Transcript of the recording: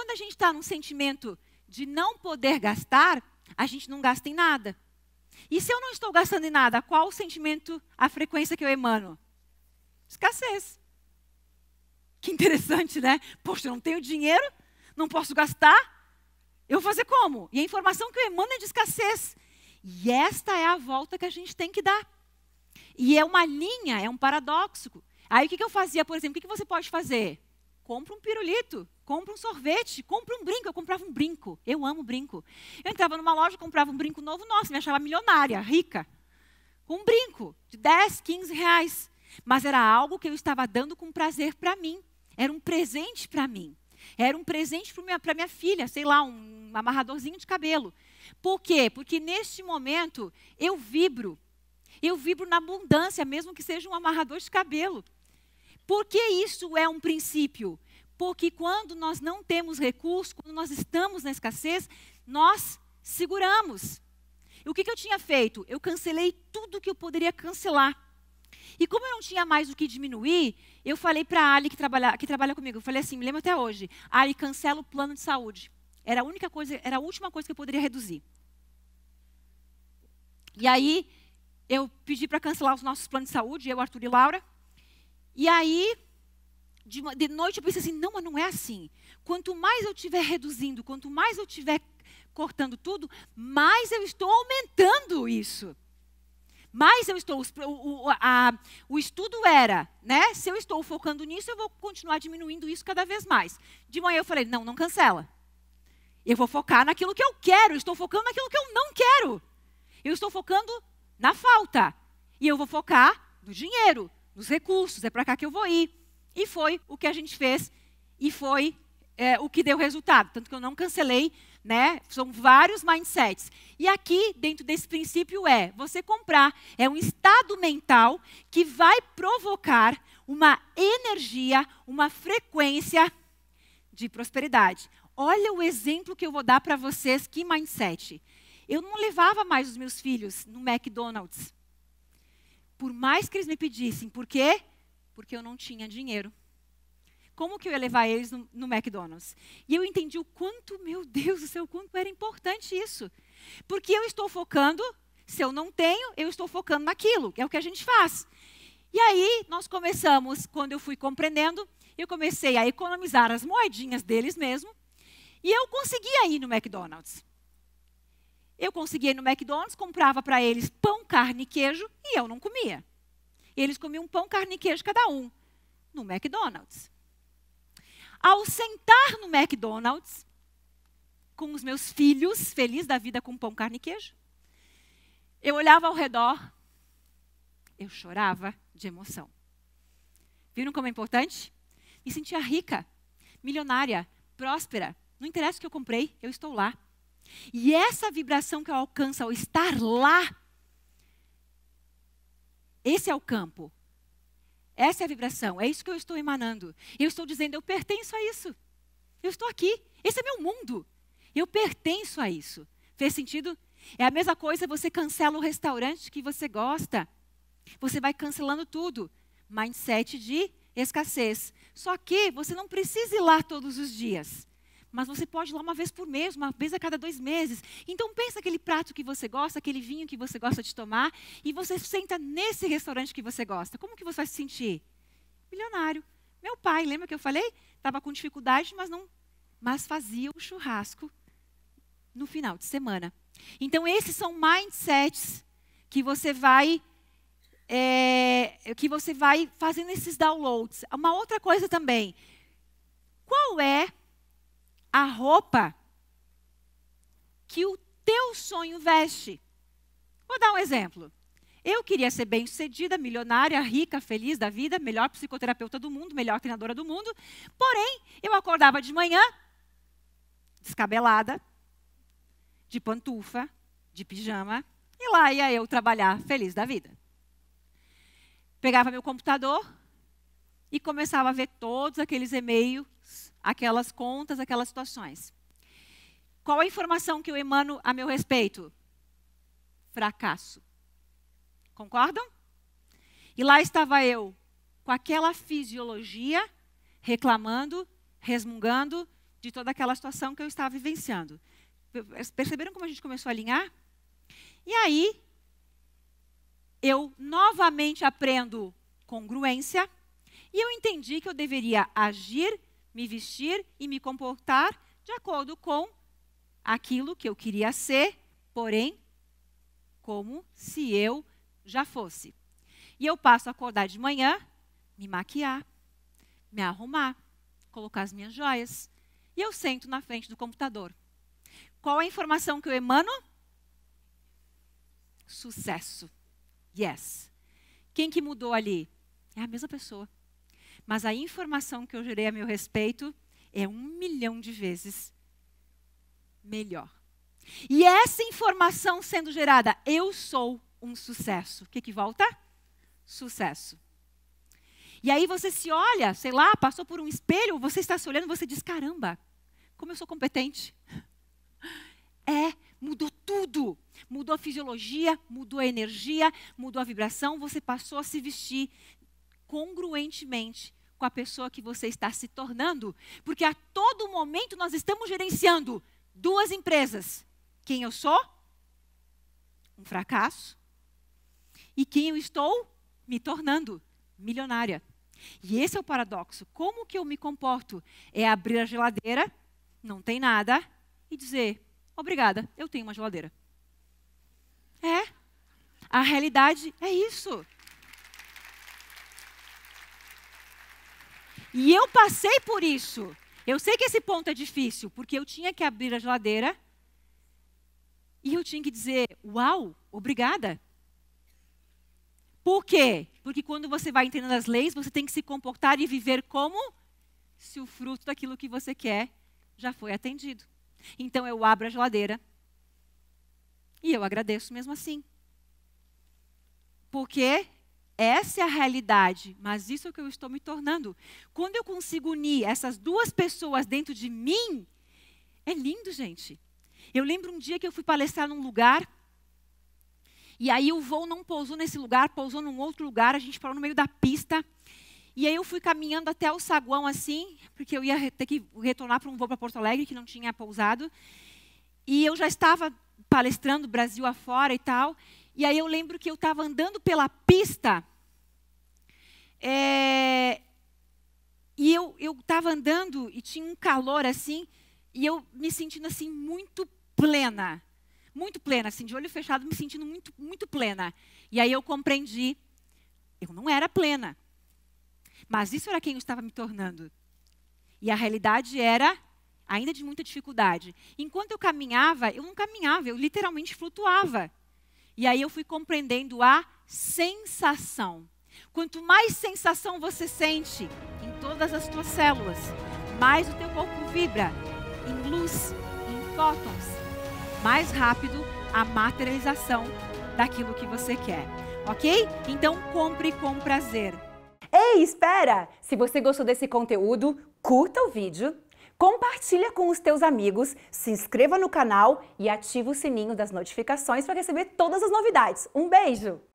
quando a gente está num sentimento de não poder gastar, a gente não gasta em nada. E se eu não estou gastando em nada, qual o sentimento, a frequência que eu emano? Escassez. Que interessante, né? Poxa, eu não tenho dinheiro, não posso gastar, eu vou fazer como? E a informação que eu emano é de escassez. E esta é a volta que a gente tem que dar. E é uma linha, é um paradoxo. Aí o que, eu fazia, por exemplo? O que, que você pode fazer? Compra um pirulito compra um sorvete, compra um brinco. Eu comprava um brinco. Eu amo brinco. Eu entrava numa loja, comprava um brinco novo, nossa, me achava milionária, rica. com Um brinco de 10, 15 reais. Mas era algo que eu estava dando com prazer para mim. Era um presente para mim. Era um presente para minha, minha filha, sei lá, um amarradorzinho de cabelo. Por quê? Porque neste momento eu vibro. Eu vibro na abundância, mesmo que seja um amarrador de cabelo. Porque isso é um princípio? Porque quando nós não temos recurso, quando nós estamos na escassez, nós seguramos. E o que, que eu tinha feito? Eu cancelei tudo que eu poderia cancelar. E como eu não tinha mais o que diminuir, eu falei para a Ali, que trabalha, que trabalha comigo, eu falei assim, me lembro até hoje, Ali, cancela o plano de saúde. Era a única coisa, era a última coisa que eu poderia reduzir. E aí, eu pedi para cancelar os nossos planos de saúde, eu, Arthur e Laura. E aí, de, de noite eu pensei assim, não, mas não é assim. Quanto mais eu estiver reduzindo, quanto mais eu estiver cortando tudo, mais eu estou aumentando isso. Mas eu estou, o, o, a, o, estudo era, né? Se eu estou focando nisso, eu vou continuar diminuindo isso cada vez mais. De manhã eu falei, não, não cancela. Eu vou focar naquilo que eu quero, eu estou focando naquilo que eu não quero. Eu estou focando na falta. E eu vou focar no dinheiro, nos recursos, é para cá que eu vou ir. E foi o que a gente fez e foi é, o que deu resultado. Tanto que eu não cancelei, né? São vários mindsets. E aqui, dentro desse princípio, é você comprar, é um estado mental que vai provocar uma energia, uma frequência de prosperidade. Olha o exemplo que eu vou dar para vocês, que mindset. Eu não levava mais os meus filhos no McDonald's. Por mais que eles me pedissem, por quê? porque eu não tinha dinheiro. Como que eu ia levar eles no, no McDonald's? E eu entendi o quanto, meu Deus do céu, o quanto era importante isso. Porque eu estou focando, se eu não tenho, eu estou focando naquilo, é o que a gente faz. E aí nós começamos, quando eu fui compreendendo, eu comecei a economizar as moedinhas deles mesmo, e eu conseguia ir no McDonald's. Eu conseguia ir no McDonald's, comprava para eles pão, carne e queijo, e eu não comia eles comiam pão, carne e queijo cada um, no McDonald's. Ao sentar no McDonald's, com os meus filhos, feliz da vida com pão, carne e queijo, eu olhava ao redor, eu chorava de emoção. Viram como é importante? Me sentia rica, milionária, próspera. Não interessa o que eu comprei, eu estou lá. E essa vibração que eu alcanço ao estar lá esse é o campo. Essa é a vibração. É isso que eu estou emanando. Eu estou dizendo, eu pertenço a isso. Eu estou aqui. Esse é meu mundo. Eu pertenço a isso. Fez sentido? É a mesma coisa você cancela o restaurante que você gosta. Você vai cancelando tudo. Mindset de escassez. Só que você não precisa ir lá todos os dias mas você pode ir lá uma vez por mês, uma vez a cada dois meses. Então pensa aquele prato que você gosta, aquele vinho que você gosta de tomar, e você senta nesse restaurante que você gosta. Como que você vai se sentir? Milionário. Meu pai, lembra que eu falei? Estava com dificuldade, mas não, mas fazia o churrasco no final de semana. Então esses são mindsets que você vai é, que você vai fazendo esses downloads. Uma outra coisa também. Qual é a roupa que o teu sonho veste. Vou dar um exemplo. Eu queria ser bem-sucedida, milionária, rica, feliz da vida, melhor psicoterapeuta do mundo, melhor treinadora do mundo. Porém, eu acordava de manhã descabelada, de pantufa, de pijama, e lá ia eu trabalhar feliz da vida. Pegava meu computador e começava a ver todos aqueles e-mails aquelas contas, aquelas situações. Qual a informação que eu emano a meu respeito? Fracasso. Concordam? E lá estava eu, com aquela fisiologia, reclamando, resmungando de toda aquela situação que eu estava vivenciando. Perceberam como a gente começou a alinhar? E aí, eu novamente aprendo congruência e eu entendi que eu deveria agir me vestir e me comportar de acordo com aquilo que eu queria ser, porém, como se eu já fosse. E eu passo a acordar de manhã, me maquiar, me arrumar, colocar as minhas joias. E eu sento na frente do computador. Qual a informação que eu emano? Sucesso. Yes. Quem que mudou ali? É a mesma pessoa. Mas a informação que eu gerei a meu respeito é um milhão de vezes melhor. E essa informação sendo gerada, eu sou um sucesso. O que, que volta? Sucesso. E aí você se olha, sei lá, passou por um espelho, você está se olhando, você diz: caramba, como eu sou competente. É, mudou tudo. Mudou a fisiologia, mudou a energia, mudou a vibração, você passou a se vestir congruentemente com a pessoa que você está se tornando, porque a todo momento nós estamos gerenciando duas empresas: quem eu sou, um fracasso, e quem eu estou me tornando, milionária. E esse é o paradoxo. Como que eu me comporto? É abrir a geladeira, não tem nada, e dizer: obrigada, eu tenho uma geladeira. É. A realidade é isso. E eu passei por isso. Eu sei que esse ponto é difícil, porque eu tinha que abrir a geladeira e eu tinha que dizer: Uau, obrigada. Por quê? Porque quando você vai entendendo as leis, você tem que se comportar e viver como se o fruto daquilo que você quer já foi atendido. Então eu abro a geladeira e eu agradeço mesmo assim. Porque essa é a realidade, mas isso é o que eu estou me tornando. Quando eu consigo unir essas duas pessoas dentro de mim, é lindo, gente. Eu lembro um dia que eu fui palestrar num lugar, e aí o voo não pousou nesse lugar, pousou num outro lugar, a gente parou no meio da pista. E aí eu fui caminhando até o saguão assim, porque eu ia ter que retornar para um voo para Porto Alegre que não tinha pousado. E eu já estava palestrando Brasil afora e tal. E aí eu lembro que eu estava andando pela pista é, e eu estava andando e tinha um calor assim, e eu me sentindo assim muito plena. Muito plena, assim, de olho fechado, me sentindo muito, muito plena. E aí eu compreendi, eu não era plena. Mas isso era quem eu estava me tornando. E a realidade era ainda de muita dificuldade. Enquanto eu caminhava, eu não caminhava, eu literalmente flutuava. E aí eu fui compreendendo a sensação Quanto mais sensação você sente em todas as suas células, mais o teu corpo vibra em luz, em fótons, mais rápido a materialização daquilo que você quer, ok? Então compre com prazer. Ei, espera! Se você gostou desse conteúdo, curta o vídeo, compartilha com os teus amigos, se inscreva no canal e ativa o sininho das notificações para receber todas as novidades. Um beijo!